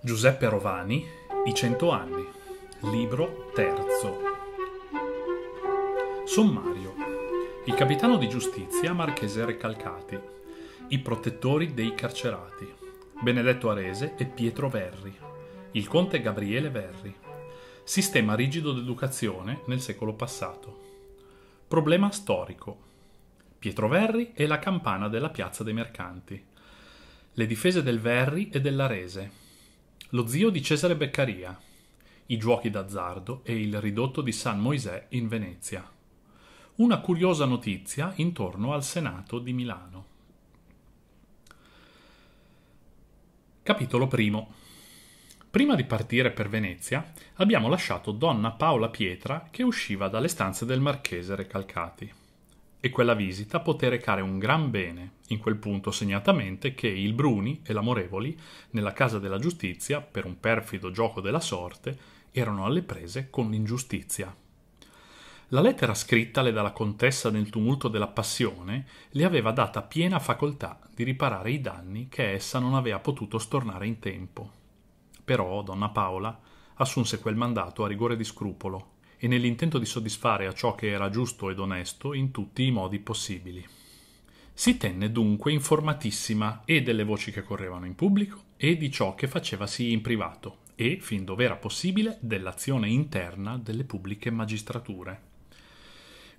Giuseppe Rovani, I cento anni, libro terzo. Sommario. Il capitano di giustizia Marchese Recalcati. I protettori dei carcerati. Benedetto Arese e Pietro Verri. Il conte Gabriele Verri. Sistema rigido d'educazione nel secolo passato. Problema storico. Pietro Verri e la campana della piazza dei mercanti le difese del Verri e dell'Arese, lo zio di Cesare Beccaria, i giochi d'azzardo e il ridotto di San Moisè in Venezia. Una curiosa notizia intorno al Senato di Milano. Capitolo primo. Prima di partire per Venezia abbiamo lasciato donna Paola Pietra che usciva dalle stanze del marchese Recalcati e quella visita poté recare un gran bene, in quel punto segnatamente che il Bruni e l'Amorevoli, nella casa della giustizia, per un perfido gioco della sorte, erano alle prese con l'ingiustizia. La lettera scrittale dalla contessa nel tumulto della passione le aveva data piena facoltà di riparare i danni che essa non aveva potuto stornare in tempo. Però donna Paola assunse quel mandato a rigore di scrupolo, e nell'intento di soddisfare a ciò che era giusto ed onesto in tutti i modi possibili. Si tenne dunque informatissima e delle voci che correvano in pubblico e di ciò che facevasi in privato e, fin dove era possibile, dell'azione interna delle pubbliche magistrature.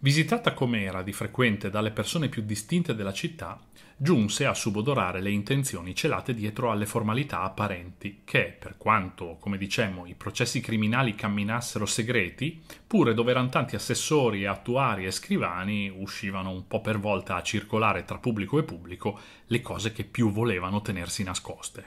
Visitata com'era di frequente dalle persone più distinte della città, giunse a subodorare le intenzioni celate dietro alle formalità apparenti, che, per quanto, come dicemmo, i processi criminali camminassero segreti, pure doveran tanti assessori, attuari e scrivani uscivano un po' per volta a circolare tra pubblico e pubblico le cose che più volevano tenersi nascoste.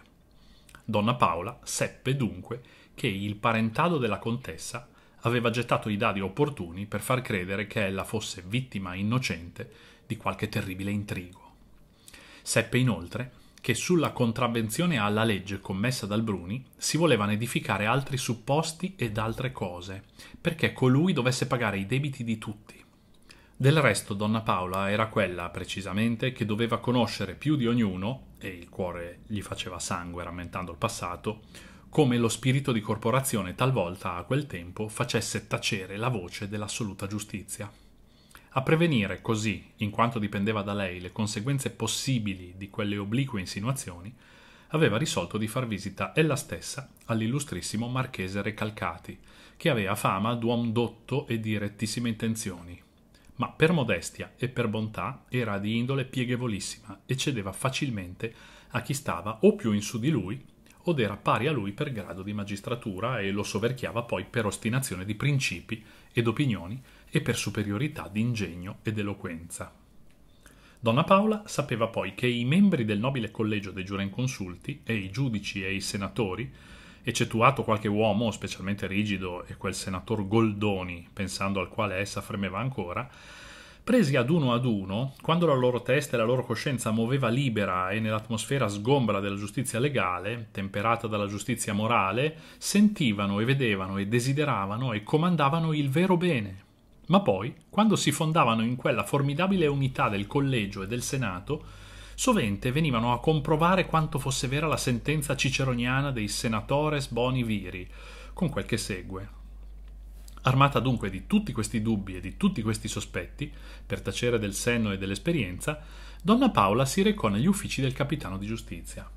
Donna Paola seppe dunque che il parentado della contessa aveva gettato i dadi opportuni per far credere che ella fosse vittima innocente di qualche terribile intrigo. Seppe inoltre che sulla contravvenzione alla legge commessa dal Bruni si volevano edificare altri supposti ed altre cose, perché colui dovesse pagare i debiti di tutti. Del resto donna Paola era quella, precisamente, che doveva conoscere più di ognuno, e il cuore gli faceva sangue rammentando il passato, come lo spirito di corporazione talvolta a quel tempo facesse tacere la voce dell'assoluta giustizia. A prevenire così, in quanto dipendeva da lei, le conseguenze possibili di quelle oblique insinuazioni, aveva risolto di far visita ella stessa all'illustrissimo marchese Recalcati, che aveva fama d'uom dotto e di rettissime intenzioni, ma per modestia e per bontà era di indole pieghevolissima e cedeva facilmente a chi stava o più in su di lui od era pari a lui per grado di magistratura e lo soverchiava poi per ostinazione di principi ed opinioni e per superiorità di ingegno ed eloquenza. Donna Paola sapeva poi che i membri del nobile collegio dei giurenconsulti e i giudici e i senatori, eccettuato qualche uomo specialmente rigido e quel senator Goldoni, pensando al quale essa fremeva ancora, Presi ad uno ad uno, quando la loro testa e la loro coscienza muoveva libera e nell'atmosfera sgombra della giustizia legale, temperata dalla giustizia morale, sentivano e vedevano e desideravano e comandavano il vero bene. Ma poi, quando si fondavano in quella formidabile unità del collegio e del senato, sovente venivano a comprovare quanto fosse vera la sentenza ciceroniana dei senatores boni viri, con quel che segue. Armata dunque di tutti questi dubbi e di tutti questi sospetti, per tacere del senno e dell'esperienza, donna Paola si recò negli uffici del capitano di giustizia.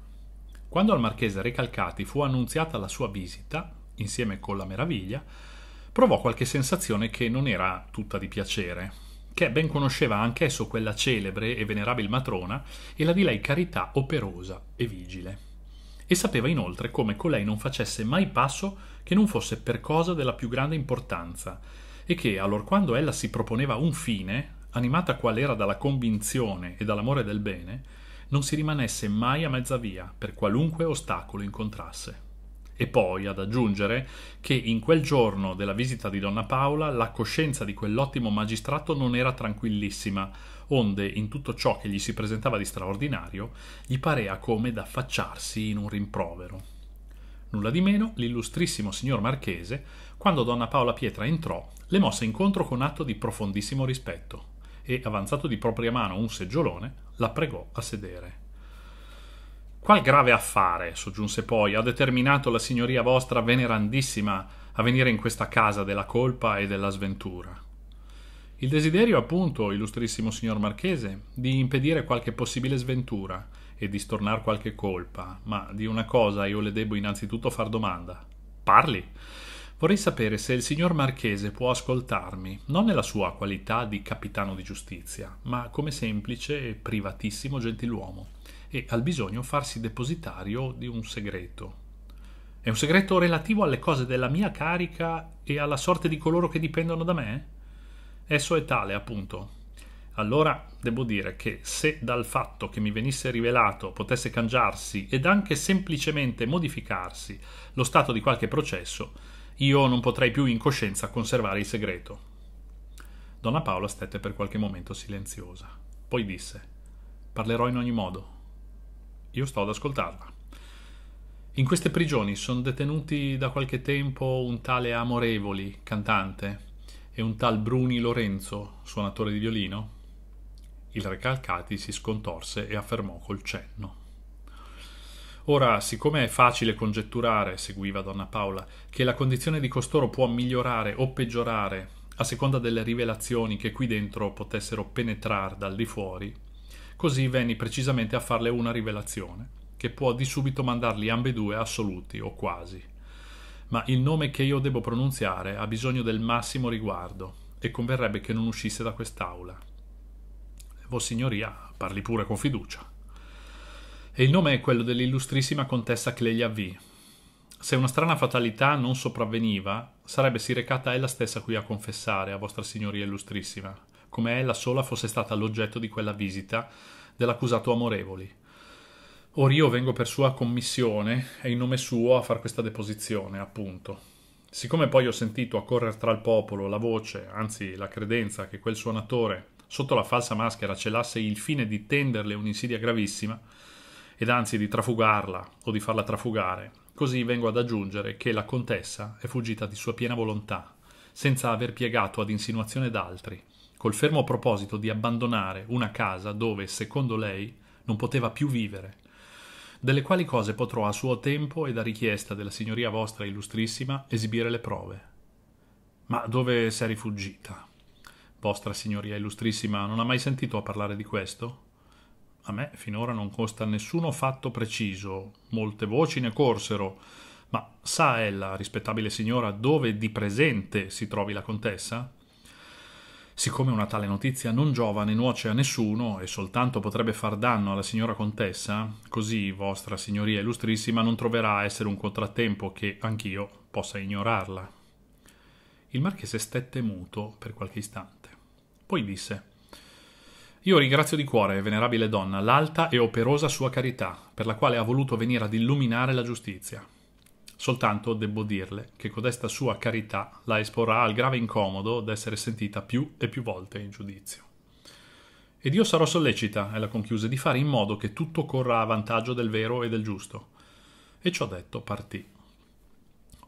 Quando al marchese Recalcati fu annunziata la sua visita, insieme con la meraviglia, provò qualche sensazione che non era tutta di piacere, che ben conosceva anch'esso quella celebre e venerabile matrona e la di lei carità operosa e vigile e sapeva inoltre come colei non facesse mai passo che non fosse per cosa della più grande importanza, e che, allorquando ella si proponeva un fine, animata qual era dalla convinzione e dall'amore del bene, non si rimanesse mai a mezza via, per qualunque ostacolo incontrasse. E poi ad aggiungere che in quel giorno della visita di Donna Paola la coscienza di quell'ottimo magistrato non era tranquillissima, onde in tutto ciò che gli si presentava di straordinario gli parea come d'affacciarsi in un rimprovero. Nulla di meno, l'illustrissimo signor Marchese, quando Donna Paola Pietra entrò, le mosse incontro con atto di profondissimo rispetto e, avanzato di propria mano un seggiolone, la pregò a sedere. Qual grave affare, soggiunse poi, ha determinato la signoria vostra venerandissima a venire in questa casa della colpa e della sventura? Il desiderio, appunto, illustrissimo signor Marchese, di impedire qualche possibile sventura e di stornar qualche colpa, ma di una cosa io le debbo innanzitutto far domanda. Parli. Vorrei sapere se il signor Marchese può ascoltarmi, non nella sua qualità di capitano di giustizia, ma come semplice e privatissimo gentiluomo e al bisogno farsi depositario di un segreto. È un segreto relativo alle cose della mia carica e alla sorte di coloro che dipendono da me? Esso è tale, appunto. Allora devo dire che se dal fatto che mi venisse rivelato potesse cangiarsi ed anche semplicemente modificarsi lo stato di qualche processo, io non potrei più in coscienza conservare il segreto. Donna Paola stette per qualche momento silenziosa. Poi disse: Parlerò in ogni modo. Io sto ad ascoltarla. In queste prigioni sono detenuti da qualche tempo un tale Amorevoli, cantante, e un tal Bruni Lorenzo, suonatore di violino? Il Recalcati si scontorse e affermò col cenno. Ora, siccome è facile congetturare, seguiva donna Paola, che la condizione di costoro può migliorare o peggiorare a seconda delle rivelazioni che qui dentro potessero penetrar dal di fuori, Così venni precisamente a farle una rivelazione, che può di subito mandarli ambedue assoluti o quasi. Ma il nome che io devo pronunziare ha bisogno del massimo riguardo e converrebbe che non uscisse da quest'aula. Vossignoria, parli pure con fiducia. E il nome è quello dell'illustrissima contessa Clelia V. Se una strana fatalità non sopravveniva, sarebbe si recata ella stessa qui a confessare a vostra signoria illustrissima, come ella sola fosse stata l'oggetto di quella visita dell'accusato amorevoli. Or io vengo per sua commissione e in nome suo a far questa deposizione, appunto. Siccome poi ho sentito accorrere tra il popolo la voce, anzi la credenza, che quel suonatore, sotto la falsa maschera, celasse il fine di tenderle un'insidia gravissima, ed anzi di trafugarla o di farla trafugare, così vengo ad aggiungere che la contessa è fuggita di sua piena volontà, senza aver piegato ad insinuazione d'altri, col fermo proposito di abbandonare una casa dove, secondo lei, non poteva più vivere, delle quali cose potrò a suo tempo ed a richiesta della signoria vostra illustrissima esibire le prove. Ma dove s'è rifugita? Vostra signoria illustrissima non ha mai sentito parlare di questo? A me finora non costa nessuno fatto preciso, molte voci ne corsero, ma sa ella, rispettabile signora, dove di presente si trovi la contessa? Siccome una tale notizia non giova né nuoce a nessuno e soltanto potrebbe far danno alla signora contessa, così vostra signoria illustrissima non troverà a essere un contrattempo che anch'io possa ignorarla. Il marchese stette muto per qualche istante. Poi disse Io ringrazio di cuore, venerabile donna, l'alta e operosa sua carità, per la quale ha voluto venire ad illuminare la giustizia. Soltanto debbo dirle che codesta sua carità la esporrà al grave incomodo d'essere sentita più e più volte in giudizio. Ed io sarò sollecita, ella conchiuse, di fare in modo che tutto corra a vantaggio del vero e del giusto. E ciò detto partì.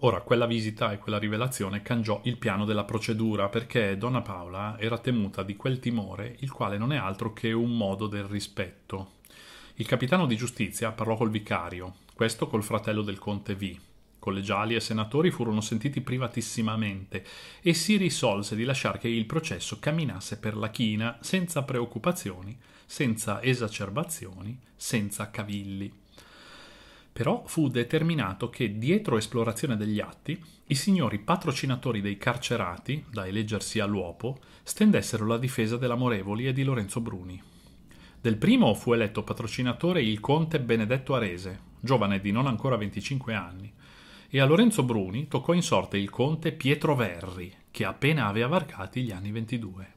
Ora, quella visita e quella rivelazione cangiò il piano della procedura perché Donna Paola era temuta di quel timore, il quale non è altro che un modo del rispetto. Il capitano di giustizia parlò col vicario, questo col fratello del conte V, collegiali e senatori furono sentiti privatissimamente e si risolse di lasciare che il processo camminasse per la china senza preoccupazioni, senza esacerbazioni, senza cavilli. Però fu determinato che dietro esplorazione degli atti, i signori patrocinatori dei carcerati, da eleggersi all'uopo, stendessero la difesa dell'Amorevoli e di Lorenzo Bruni. Del primo fu eletto patrocinatore il conte Benedetto Arese, giovane di non ancora 25 anni, e a Lorenzo Bruni toccò in sorte il conte Pietro Verri, che appena aveva varcati gli anni 22.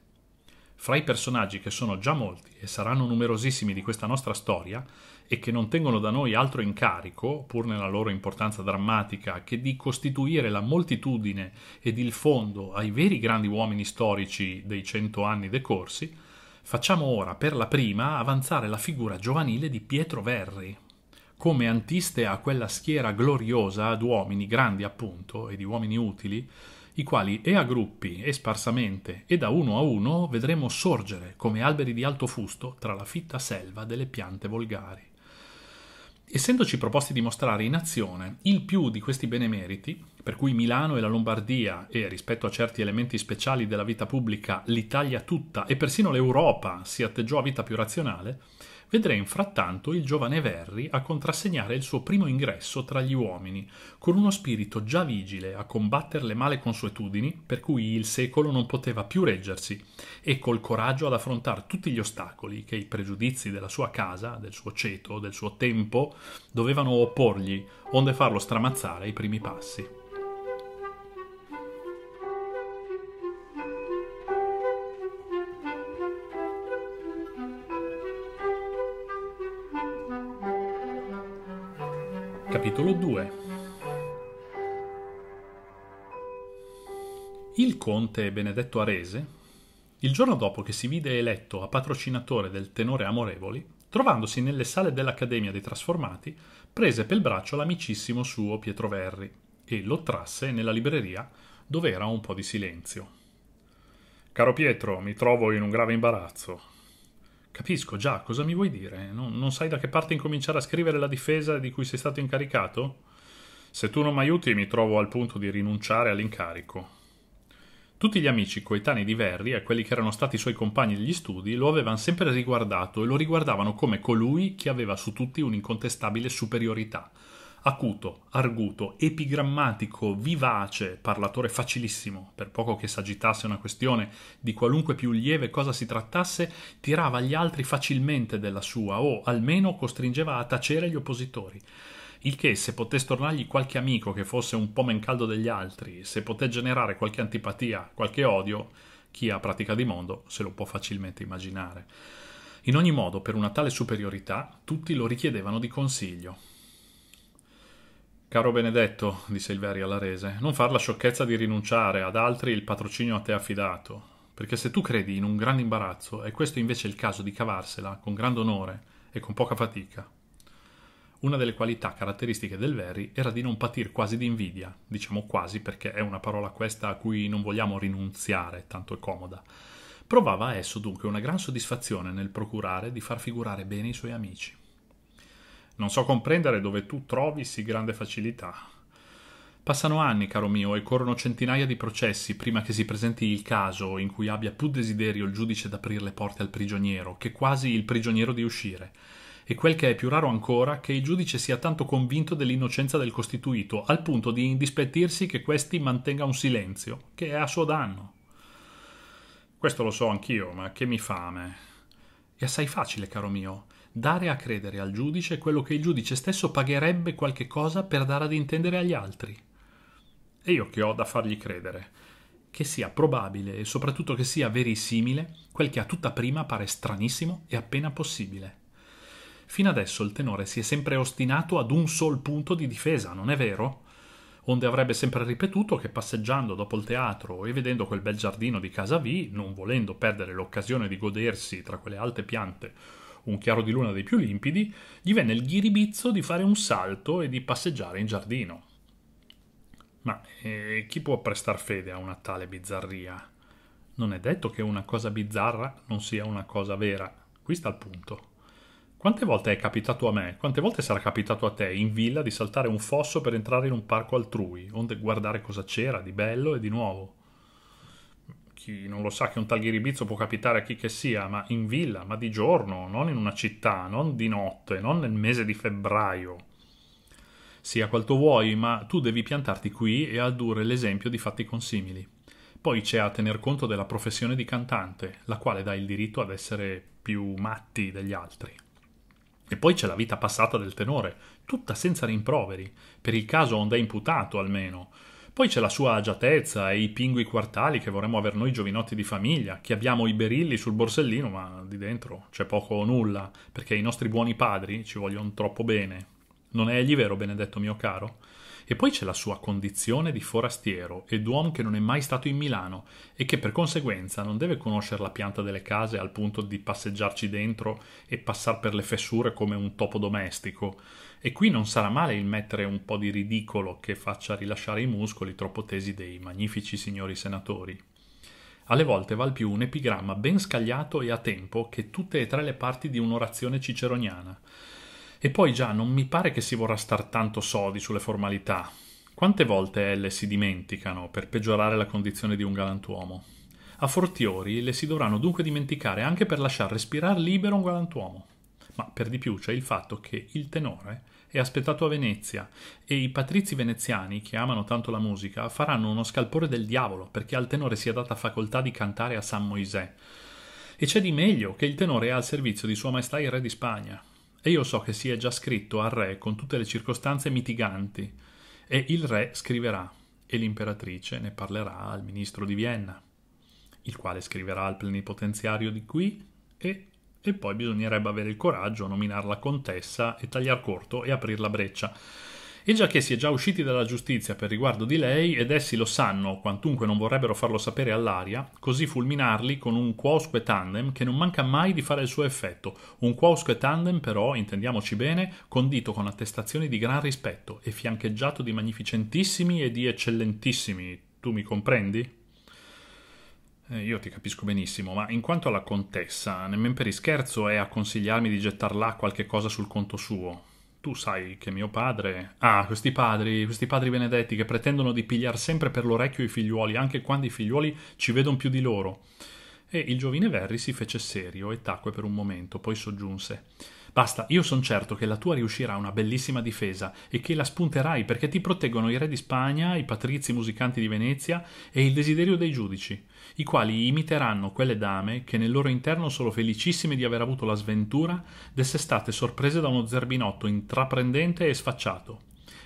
Fra i personaggi che sono già molti e saranno numerosissimi di questa nostra storia, e che non tengono da noi altro incarico, pur nella loro importanza drammatica, che di costituire la moltitudine ed il fondo ai veri grandi uomini storici dei cento anni decorsi, facciamo ora per la prima avanzare la figura giovanile di Pietro Verri, come antiste a quella schiera gloriosa d'uomini grandi appunto e di uomini utili, i quali e a gruppi e sparsamente e da uno a uno vedremo sorgere come alberi di alto fusto tra la fitta selva delle piante volgari. Essendoci proposti di mostrare in azione il più di questi benemeriti, per cui Milano e la Lombardia e rispetto a certi elementi speciali della vita pubblica l'Italia tutta e persino l'Europa si atteggiò a vita più razionale, vedrei frattanto il giovane Verri a contrassegnare il suo primo ingresso tra gli uomini, con uno spirito già vigile a combattere le male consuetudini per cui il secolo non poteva più reggersi, e col coraggio ad affrontare tutti gli ostacoli che i pregiudizi della sua casa, del suo ceto, del suo tempo dovevano opporgli, onde farlo stramazzare ai primi passi. Capitolo 2 Il conte Benedetto Arese, il giorno dopo che si vide eletto a patrocinatore del tenore Amorevoli, trovandosi nelle sale dell'Accademia dei Trasformati, prese pel braccio l'amicissimo suo Pietro Verri e lo trasse nella libreria dove era un po' di silenzio. Caro Pietro, mi trovo in un grave imbarazzo. Capisco già, cosa mi vuoi dire? Non, non sai da che parte incominciare a scrivere la difesa di cui sei stato incaricato? Se tu non mi aiuti mi trovo al punto di rinunciare all'incarico. Tutti gli amici coetanei di Verri e quelli che erano stati suoi compagni degli studi lo avevano sempre riguardato e lo riguardavano come colui che aveva su tutti un'incontestabile superiorità, acuto, arguto, epigrammatico, vivace, parlatore facilissimo, per poco che s'agitasse una questione di qualunque più lieve cosa si trattasse, tirava gli altri facilmente della sua o almeno costringeva a tacere gli oppositori il che se poté stornargli qualche amico che fosse un po' men caldo degli altri, se poté generare qualche antipatia, qualche odio, chi ha pratica di mondo se lo può facilmente immaginare. In ogni modo, per una tale superiorità, tutti lo richiedevano di consiglio, Caro Benedetto, disse il Veri all'arese, non far la sciocchezza di rinunciare ad altri il patrocinio a te affidato, perché se tu credi in un grande imbarazzo, è questo invece il caso di cavarsela con grande onore e con poca fatica. Una delle qualità caratteristiche del Veri era di non patir quasi di invidia, diciamo quasi perché è una parola questa a cui non vogliamo rinunziare, tanto è comoda. Provava a esso dunque una gran soddisfazione nel procurare di far figurare bene i suoi amici. Non so comprendere dove tu trovi sì grande facilità. Passano anni, caro mio, e corrono centinaia di processi prima che si presenti il caso in cui abbia più desiderio il giudice d'aprire le porte al prigioniero, che quasi il prigioniero di uscire. E quel che è più raro ancora, che il giudice sia tanto convinto dell'innocenza del costituito, al punto di indispettirsi che questi mantenga un silenzio, che è a suo danno. Questo lo so anch'io, ma che mi fame. È assai facile, caro mio dare a credere al giudice quello che il giudice stesso pagherebbe qualche cosa per dare ad intendere agli altri. E io che ho da fargli credere? Che sia probabile e soprattutto che sia verisimile quel che a tutta prima pare stranissimo e appena possibile. Fino adesso il tenore si è sempre ostinato ad un sol punto di difesa, non è vero? Onde avrebbe sempre ripetuto che passeggiando dopo il teatro e vedendo quel bel giardino di casa V, non volendo perdere l'occasione di godersi tra quelle alte piante un chiaro di luna dei più limpidi, gli venne il ghiribizzo di fare un salto e di passeggiare in giardino. Ma eh, chi può prestar fede a una tale bizzarria? Non è detto che una cosa bizzarra non sia una cosa vera. Qui sta il punto. Quante volte è capitato a me, quante volte sarà capitato a te in villa di saltare un fosso per entrare in un parco altrui, onde guardare cosa c'era di bello e di nuovo? chi non lo sa che un tal ghiribizzo può capitare a chi che sia, ma in villa, ma di giorno, non in una città, non di notte, non nel mese di febbraio. Sia quanto vuoi, ma tu devi piantarti qui e addurre l'esempio di fatti consimili. Poi c'è a tener conto della professione di cantante, la quale dà il diritto ad essere più matti degli altri. E poi c'è la vita passata del tenore, tutta senza rimproveri, per il caso onda imputato almeno, poi c'è la sua agiatezza e i pingui quartali che vorremmo aver noi giovinotti di famiglia, che abbiamo i berilli sul borsellino, ma di dentro c'è poco o nulla, perché i nostri buoni padri ci vogliono troppo bene. Non è egli vero, benedetto mio caro? E poi c'è la sua condizione di forastiero e d'uomo che non è mai stato in Milano e che per conseguenza non deve conoscere la pianta delle case al punto di passeggiarci dentro e passar per le fessure come un topo domestico. E qui non sarà male il mettere un po' di ridicolo che faccia rilasciare i muscoli troppo tesi dei magnifici signori senatori. Alle volte val più un epigramma ben scagliato e a tempo che tutte e tre le parti di un'orazione ciceroniana e poi già non mi pare che si vorrà star tanto sodi sulle formalità. Quante volte elle si dimenticano per peggiorare la condizione di un galantuomo? A Fortiori le si dovranno dunque dimenticare anche per lasciar respirare libero un galantuomo. Ma per di più c'è il fatto che il tenore è aspettato a Venezia e i patrizi veneziani, che amano tanto la musica, faranno uno scalpore del diavolo perché al tenore sia data facoltà di cantare a San Moisè. E c'è di meglio che il tenore è al servizio di Sua Maestà il Re di Spagna, e io so che si è già scritto al re con tutte le circostanze mitiganti, e il re scriverà, e l'imperatrice ne parlerà al ministro di Vienna, il quale scriverà al plenipotenziario di qui, e, e poi bisognerebbe avere il coraggio a nominarla contessa e tagliar corto e aprir la breccia e già che si è già usciti dalla giustizia per riguardo di lei ed essi lo sanno, quantunque non vorrebbero farlo sapere all'aria, così fulminarli con un quosque tandem che non manca mai di fare il suo effetto, un quosque tandem però, intendiamoci bene, condito con attestazioni di gran rispetto e fiancheggiato di magnificentissimi e di eccellentissimi, tu mi comprendi? Eh, io ti capisco benissimo, ma in quanto alla contessa, nemmeno per ischerzo è a consigliarmi di gettar là qualche cosa sul conto suo tu sai che mio padre... Ah, questi padri, questi padri benedetti che pretendono di pigliar sempre per l'orecchio i figliuoli, anche quando i figliuoli ci vedono più di loro. E il giovine Verri si fece serio e tacque per un momento, poi soggiunse... Basta, io sono certo che la tua riuscirà una bellissima difesa e che la spunterai perché ti proteggono i re di Spagna, i patrizi musicanti di Venezia e il desiderio dei giudici, i quali imiteranno quelle dame che nel loro interno sono felicissime di aver avuto la sventura d'essere state sorprese da uno zerbinotto intraprendente e sfacciato.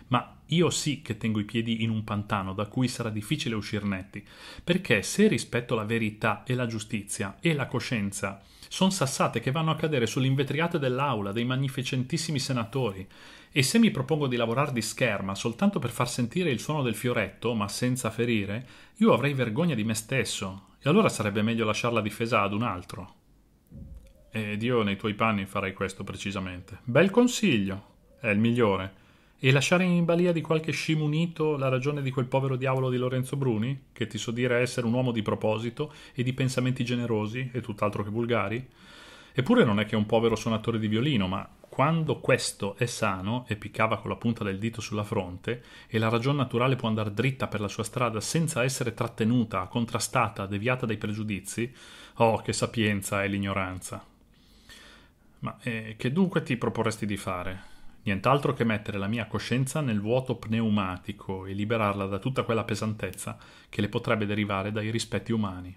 Ma io sì che tengo i piedi in un pantano da cui sarà difficile uscirnetti, perché se rispetto la verità e la giustizia e la coscienza sono sassate che vanno a cadere sulle invetriate dell'aula dei magnificentissimi senatori. E se mi propongo di lavorare di scherma soltanto per far sentire il suono del fioretto, ma senza ferire, io avrei vergogna di me stesso. E allora sarebbe meglio lasciare la difesa ad un altro. Ed io nei tuoi panni farei questo precisamente. Bel consiglio. È il migliore. E lasciare in balia di qualche scimunito la ragione di quel povero diavolo di Lorenzo Bruni, che ti so dire essere un uomo di proposito e di pensamenti generosi e tutt'altro che vulgari? Eppure non è che è un povero suonatore di violino, ma quando questo è sano e piccava con la punta del dito sulla fronte, e la ragion naturale può andare dritta per la sua strada senza essere trattenuta, contrastata, deviata dai pregiudizi, oh, che sapienza è l'ignoranza! Ma eh, che dunque ti proporresti di fare? nient'altro che mettere la mia coscienza nel vuoto pneumatico e liberarla da tutta quella pesantezza che le potrebbe derivare dai rispetti umani.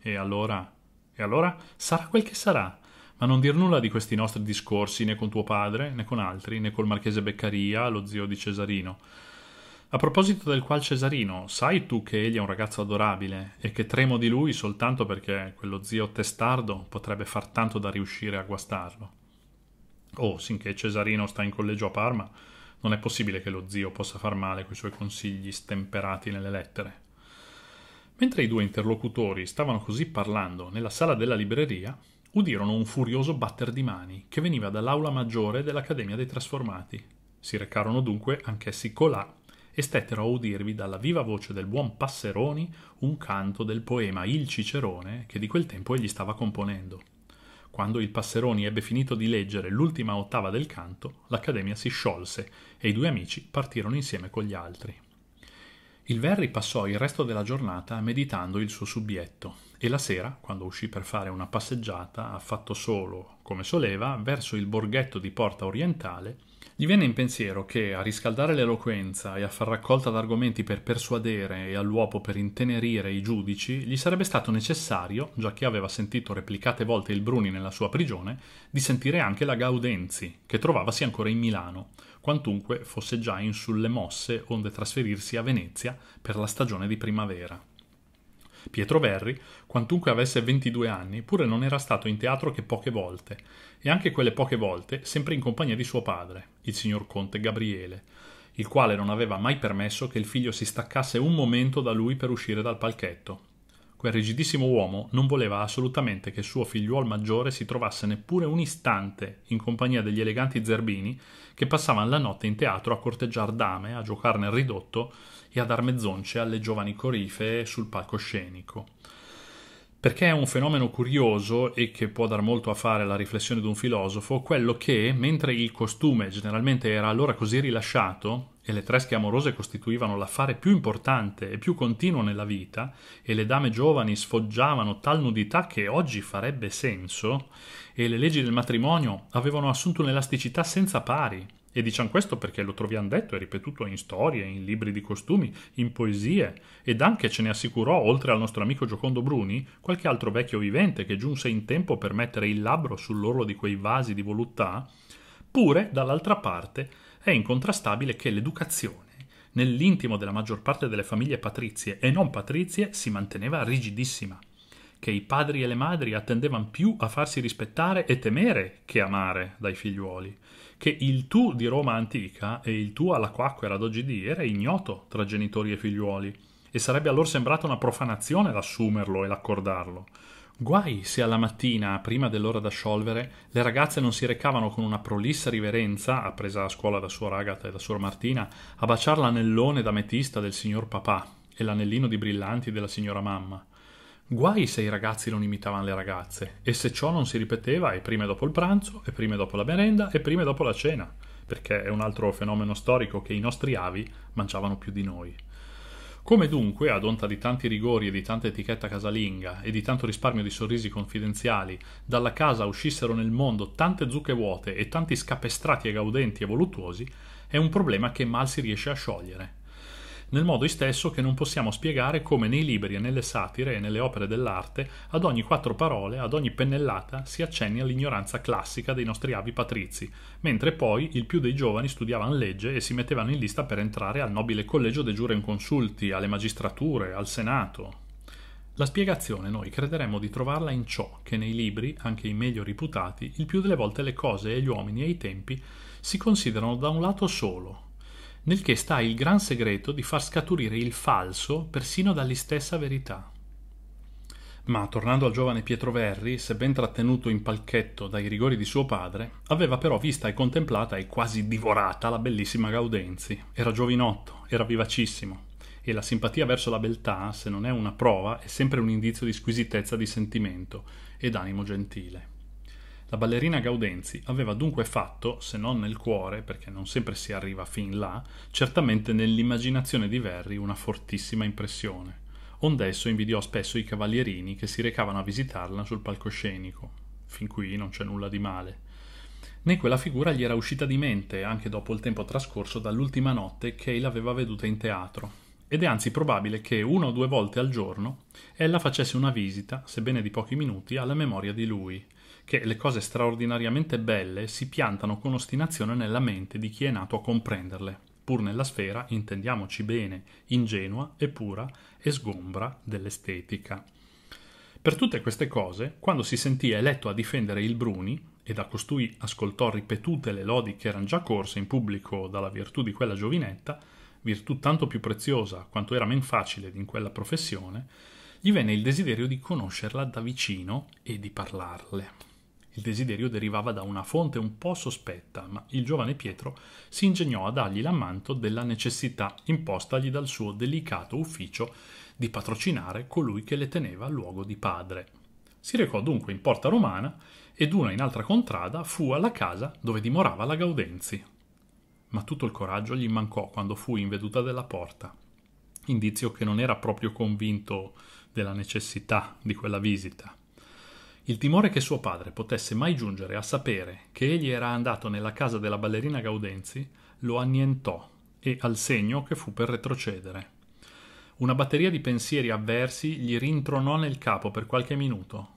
E allora. E allora sarà quel che sarà. Ma non dir nulla di questi nostri discorsi né con tuo padre, né con altri, né col marchese Beccaria, lo zio di Cesarino. A proposito del qual Cesarino, sai tu che egli è un ragazzo adorabile e che tremo di lui soltanto perché quello zio testardo potrebbe far tanto da riuscire a guastarlo. Oh, sinché Cesarino sta in collegio a Parma, non è possibile che lo zio possa far male coi suoi consigli stemperati nelle lettere. Mentre i due interlocutori stavano così parlando nella sala della libreria, udirono un furioso batter di mani che veniva dall'aula maggiore dell'Accademia dei Trasformati. Si recarono dunque anch'essi colà e stettero a udirvi dalla viva voce del buon Passeroni un canto del poema Il Cicerone che di quel tempo egli stava componendo. Quando il Passeroni ebbe finito di leggere l'ultima ottava del canto, l'accademia si sciolse e i due amici partirono insieme con gli altri. Il Verri passò il resto della giornata meditando il suo subietto e la sera, quando uscì per fare una passeggiata, affatto solo, come soleva, verso il borghetto di Porta Orientale, gli venne in pensiero che a riscaldare l'eloquenza e a far raccolta d'argomenti per persuadere e all'uopo per intenerire i giudici, gli sarebbe stato necessario, già che aveva sentito replicate volte il Bruni nella sua prigione, di sentire anche la Gaudenzi, che trovavasi ancora in Milano, quantunque fosse già in sulle mosse onde trasferirsi a Venezia per la stagione di primavera. Pietro Verri, quantunque avesse 22 anni, pure non era stato in teatro che poche volte, e anche quelle poche volte sempre in compagnia di suo padre, il signor Conte Gabriele, il quale non aveva mai permesso che il figlio si staccasse un momento da lui per uscire dal palchetto, Quel rigidissimo uomo non voleva assolutamente che suo figliuol maggiore si trovasse neppure un istante in compagnia degli eleganti zerbini che passavano la notte in teatro a corteggiar dame, a giocare nel ridotto e a dar mezzonce alle giovani corife sul palcoscenico. Perché è un fenomeno curioso e che può dar molto a fare alla riflessione di un filosofo, quello che, mentre il costume generalmente era allora così rilasciato, e le tresche amorose costituivano l'affare più importante e più continuo nella vita, e le dame giovani sfoggiavano tal nudità che oggi farebbe senso, e le leggi del matrimonio avevano assunto un'elasticità senza pari. E diciamo questo perché lo troviamo detto e ripetuto in storie, in libri di costumi, in poesie, ed anche ce ne assicurò, oltre al nostro amico Giocondo Bruni, qualche altro vecchio vivente che giunse in tempo per mettere il labbro sull'orlo di quei vasi di voluttà, pure, dall'altra parte, è incontrastabile che l'educazione, nell'intimo della maggior parte delle famiglie patrizie e non patrizie, si manteneva rigidissima, che i padri e le madri attendevano più a farsi rispettare e temere che amare dai figliuoli, che il tu di Roma antica e il tu alla quacquera d'oggi d'oggidì era ignoto tra genitori e figliuoli, e sarebbe allora sembrata una profanazione l'assumerlo e l'accordarlo Guai se alla mattina, prima dell'ora da sciolvere, le ragazze non si recavano con una prolissa riverenza, appresa a scuola da suor Agata e da suor Martina, a baciar l'anellone d'ametista del signor papà e l'anellino di brillanti della signora mamma. Guai se i ragazzi non imitavano le ragazze, e se ciò non si ripeteva e prima e dopo il pranzo, e prima e dopo la merenda, e prima e dopo la cena, perché è un altro fenomeno storico che i nostri avi mangiavano più di noi. Come dunque, ad onta di tanti rigori e di tanta etichetta casalinga e di tanto risparmio di sorrisi confidenziali, dalla casa uscissero nel mondo tante zucche vuote e tanti scapestrati e gaudenti e voluttuosi, è un problema che mal si riesce a sciogliere nel modo stesso che non possiamo spiegare come nei libri e nelle satire e nelle opere dell'arte, ad ogni quattro parole, ad ogni pennellata, si accenni all'ignoranza classica dei nostri avi patrizi, mentre poi il più dei giovani studiavano legge e si mettevano in lista per entrare al nobile collegio dei giurenconsulti, alle magistrature, al senato, la spiegazione noi crederemmo di trovarla in ciò che nei libri, anche i meglio riputati, il più delle volte le cose e gli uomini e i tempi si considerano da un lato solo, nel che sta il gran segreto di far scaturire il falso persino dall'istessa verità. Ma tornando al giovane Pietro Verri, sebbene trattenuto in palchetto dai rigori di suo padre, aveva però vista e contemplata e quasi divorata la bellissima Gaudenzi. Era giovinotto, era vivacissimo, e la simpatia verso la beltà, se non è una prova, è sempre un indizio di squisitezza di sentimento e d'animo gentile. La ballerina Gaudenzi aveva dunque fatto, se non nel cuore, perché non sempre si arriva fin là, certamente nell'immaginazione di Verri una fortissima impressione. Onde esso invidiò spesso i cavalierini che si recavano a visitarla sul palcoscenico. Fin qui non c'è nulla di male. Né quella figura gli era uscita di mente, anche dopo il tempo trascorso dall'ultima notte che ella aveva veduta in teatro, ed è anzi probabile che una o due volte al giorno ella facesse una visita, sebbene di pochi minuti, alla memoria di lui, che le cose straordinariamente belle si piantano con ostinazione nella mente di chi è nato a comprenderle, pur nella sfera, intendiamoci bene, ingenua e pura e sgombra dell'estetica. Per tutte queste cose, quando si sentì eletto a difendere il Bruni, e da costui ascoltò ripetute le lodi che eran già corse in pubblico dalla virtù di quella giovinetta, virtù tanto più preziosa quanto era men facile in quella professione, gli venne il desiderio di conoscerla da vicino e di parlarle. Il desiderio derivava da una fonte un po' sospetta, ma il giovane Pietro si ingegnò a dargli l'ammanto della necessità impostagli dal suo delicato ufficio di patrocinare colui che le teneva luogo di padre. Si recò dunque in porta romana ed una in altra contrada fu alla casa dove dimorava la Gaudenzi. Ma tutto il coraggio gli mancò quando fu in veduta della porta, indizio che non era proprio convinto della necessità di quella visita. Il timore che suo padre potesse mai giungere a sapere che egli era andato nella casa della ballerina Gaudenzi lo annientò e al segno che fu per retrocedere. Una batteria di pensieri avversi gli rintronò nel capo per qualche minuto,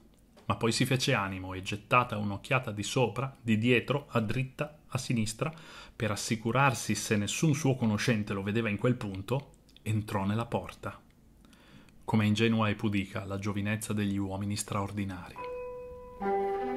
ma poi si fece animo e gettata un'occhiata di sopra, di dietro, a dritta, a sinistra, per assicurarsi se nessun suo conoscente lo vedeva in quel punto, entrò nella porta. Come ingenua e pudica la giovinezza degli uomini straordinari. Thank you.